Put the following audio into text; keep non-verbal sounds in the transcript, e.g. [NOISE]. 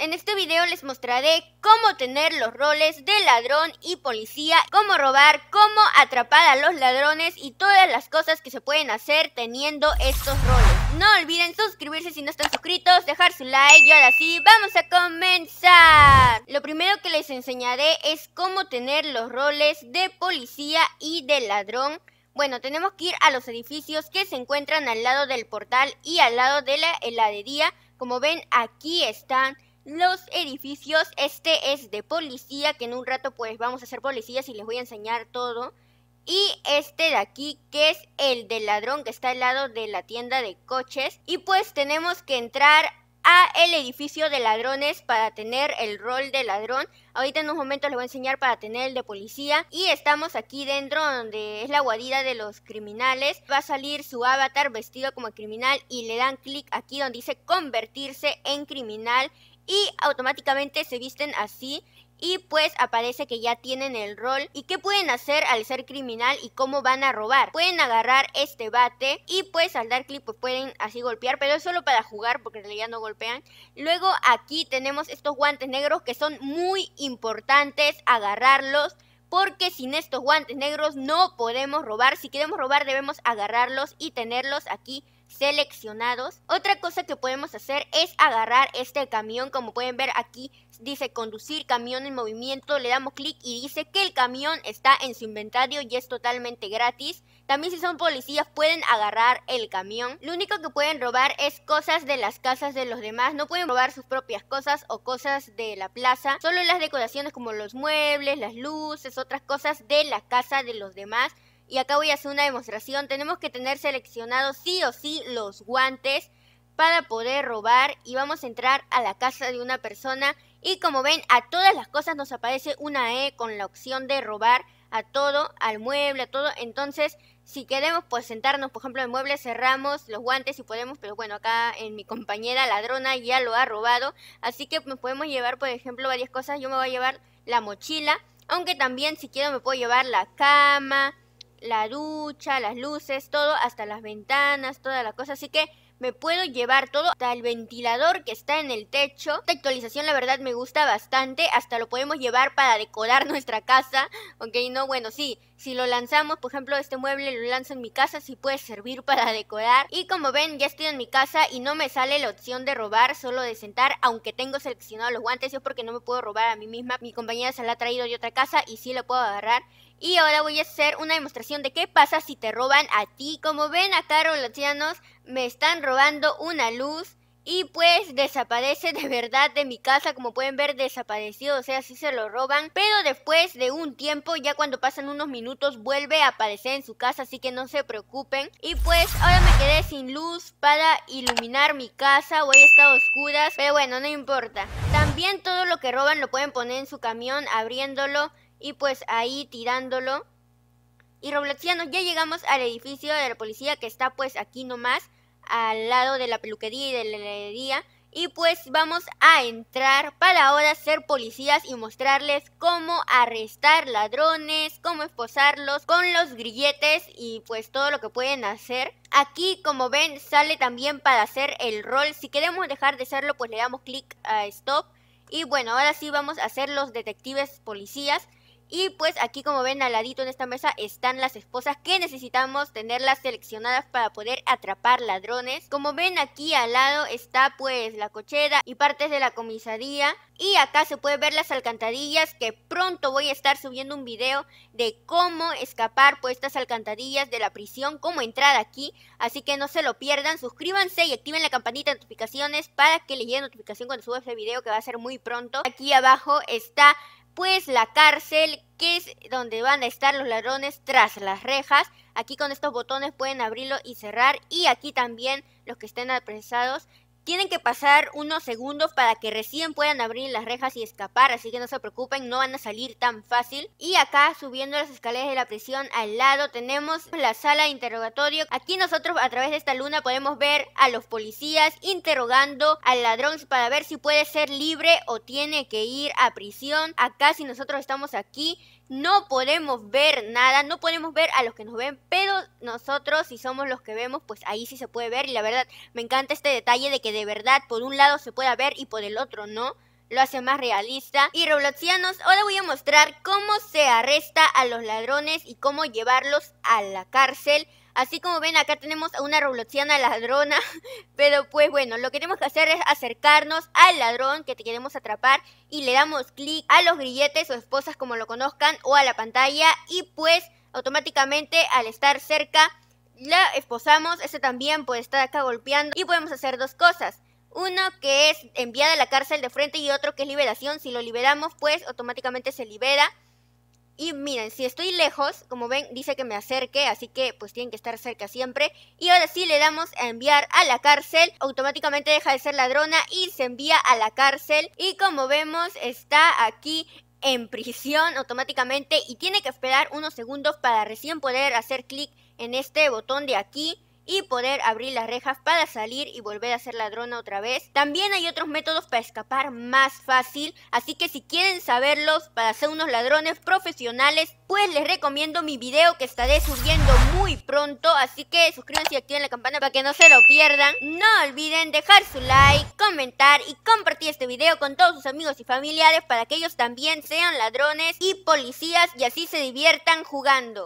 en este video les mostraré cómo tener los roles de ladrón y policía, cómo robar, cómo atrapar a los ladrones y todas las cosas que se pueden hacer teniendo estos roles. No olviden suscribirse si no están suscritos, dejar su like y ahora sí, vamos a comenzar. Lo primero que les enseñaré es cómo tener los roles de policía y de ladrón. Bueno, tenemos que ir a los edificios que se encuentran al lado del portal y al lado de la heladería. Como ven, aquí están los edificios. Este es de policía, que en un rato pues vamos a ser policías y les voy a enseñar todo. Y este de aquí, que es el de ladrón, que está al lado de la tienda de coches. Y pues tenemos que entrar a el edificio de ladrones para tener el rol de ladrón. Ahorita en un momento les voy a enseñar para tener el de policía. Y estamos aquí dentro donde es la guarida de los criminales. Va a salir su avatar vestido como criminal y le dan clic aquí donde dice convertirse en criminal y automáticamente se visten así y pues aparece que ya tienen el rol y qué pueden hacer al ser criminal y cómo van a robar. Pueden agarrar este bate y pues al dar clic pues pueden así golpear, pero es solo para jugar porque en realidad no golpean. Luego aquí tenemos estos guantes negros que son muy importantes agarrarlos porque sin estos guantes negros no podemos robar. Si queremos robar debemos agarrarlos y tenerlos aquí seleccionados. Otra cosa que podemos hacer es agarrar este camión, como pueden ver aquí dice conducir camión en movimiento, le damos clic y dice que el camión está en su inventario y es totalmente gratis. También si son policías pueden agarrar el camión. Lo único que pueden robar es cosas de las casas de los demás, no pueden robar sus propias cosas o cosas de la plaza, solo las decoraciones como los muebles, las luces, otras cosas de la casa de los demás y acá voy a hacer una demostración, tenemos que tener seleccionados sí o sí los guantes para poder robar y vamos a entrar a la casa de una persona y como ven a todas las cosas nos aparece una E con la opción de robar a todo, al mueble, a todo, entonces si queremos pues sentarnos por ejemplo en mueble cerramos los guantes y podemos, pero bueno acá en mi compañera ladrona ya lo ha robado, así que nos podemos llevar por ejemplo varias cosas, yo me voy a llevar la mochila, aunque también si quiero me puedo llevar la cama, la ducha, las luces, todo, hasta las ventanas, toda la cosa. Así que me puedo llevar todo hasta el ventilador que está en el techo. Esta actualización la verdad me gusta bastante, hasta lo podemos llevar para decorar [LAUGHS] nuestra casa, ok, no, bueno, sí, si lo lanzamos, por ejemplo, este mueble lo lanzo en mi casa, sí puede servir [LAUGHS] para decorar. Y como ven, ya estoy en mi casa y no me sale la opción de robar, solo de sentar, aunque tengo seleccionado los guantes, Yo porque no me puedo robar a mí misma, mi compañera se la ha traído de otra casa y sí lo puedo agarrar. Y ahora voy a hacer una demostración de qué pasa si te roban a ti. Como ven acá, Rolocianos, me están robando una luz. Y pues desaparece de verdad de mi casa, como pueden ver desaparecido, o sea, si se lo roban. Pero después de un tiempo, ya cuando pasan unos minutos, vuelve a aparecer en su casa, así que no se preocupen. Y pues ahora me quedé sin luz para iluminar mi casa, hoy está a oscuras, pero bueno, no importa. También todo lo que roban lo pueden poner en su camión abriéndolo y pues ahí tirándolo. Y Robloxianos, ya llegamos al edificio de la policía que está pues aquí nomás, al lado de la peluquería y de la heladería. Y pues vamos a entrar para ahora ser policías y mostrarles cómo arrestar ladrones, cómo esposarlos con los grilletes y pues todo lo que pueden hacer. Aquí como ven sale también para hacer el rol. Si queremos dejar de hacerlo pues le damos clic a stop. Y bueno, ahora sí vamos a ser los detectives policías. Y pues aquí como ven al ladito en esta mesa están las esposas que necesitamos tenerlas seleccionadas para poder atrapar ladrones. Como ven aquí al lado está pues la cochera y partes de la comisaría. Y acá se puede ver las alcantarillas que pronto voy a estar subiendo un video de cómo escapar por pues, estas alcantarillas de la prisión, cómo entrar aquí. Así que no se lo pierdan, suscríbanse y activen la campanita de notificaciones para que le llegue notificación cuando suba este video que va a ser muy pronto. Aquí abajo está pues la cárcel, que es donde van a estar los ladrones tras las rejas. Aquí con estos botones pueden abrirlo y cerrar y aquí también los que estén apresados tienen que pasar unos segundos para que recién puedan abrir las rejas y escapar, así que no se preocupen, no van a salir tan fácil. Y acá, subiendo las escaleras de la prisión al lado, tenemos la sala de interrogatorio. Aquí nosotros a través de esta luna podemos ver a los policías interrogando al ladrón para ver si puede ser libre o tiene que ir a prisión. Acá si nosotros estamos aquí, no podemos ver nada, no podemos ver a los que nos ven, pero nosotros si somos los que vemos, pues ahí sí se puede ver y la verdad me encanta este detalle de que de verdad por un lado se pueda ver y por el otro no. Lo hace más realista. Y Robloxianos, ahora voy a mostrar cómo se arresta a los ladrones y cómo llevarlos a la cárcel. Así como ven, acá tenemos a una robloxiana ladrona. [LAUGHS] Pero pues bueno, lo que tenemos que hacer es acercarnos al ladrón que te queremos atrapar y le damos clic a los grilletes o esposas como lo conozcan o a la pantalla y pues automáticamente al estar cerca la esposamos. Ese también puede estar acá golpeando y podemos hacer dos cosas. Uno que es enviada a la cárcel de frente y otro que es liberación. Si lo liberamos pues automáticamente se libera. Y miren, si estoy lejos, como ven, dice que me acerque, así que pues tienen que estar cerca siempre. Y ahora sí le damos a enviar a la cárcel, automáticamente deja de ser ladrona y se envía a la cárcel. Y como vemos, está aquí en prisión automáticamente y tiene que esperar unos segundos para recién poder hacer clic en este botón de aquí y poder abrir las rejas para salir y volver a ser ladrona otra vez. También hay otros métodos para escapar más fácil, así que si quieren saberlos para ser unos ladrones profesionales, pues les recomiendo mi video que estaré subiendo muy pronto, así que suscríbanse y activen la campana para que no se lo pierdan. No olviden dejar su like, comentar y compartir este video con todos sus amigos y familiares para que ellos también sean ladrones y policías y así se diviertan jugando.